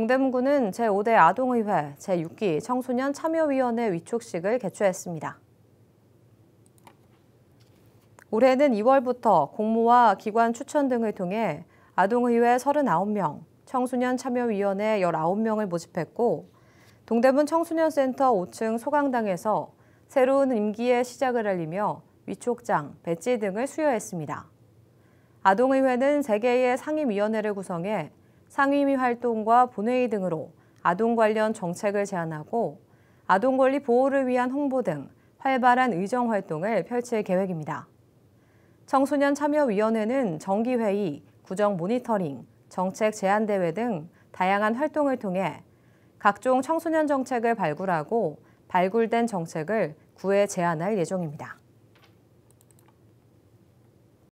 동대문구는 제5대 아동의회, 제6기 청소년 참여위원회 위촉식을 개최했습니다. 올해는 2월부터 공모와 기관 추천 등을 통해 아동의회 39명, 청소년 참여위원회 19명을 모집했고 동대문 청소년센터 5층 소강당에서 새로운 임기의 시작을 알리며 위촉장, 배지 등을 수여했습니다. 아동의회는 3개의 상임위원회를 구성해 상임위 활동과 본회의 등으로 아동 관련 정책을 제안하고 아동 권리 보호를 위한 홍보 등 활발한 의정 활동을 펼칠 계획입니다. 청소년 참여위원회는 정기회의, 구정 모니터링, 정책 제안 대회 등 다양한 활동을 통해 각종 청소년 정책을 발굴하고 발굴된 정책을 구에 제안할 예정입니다.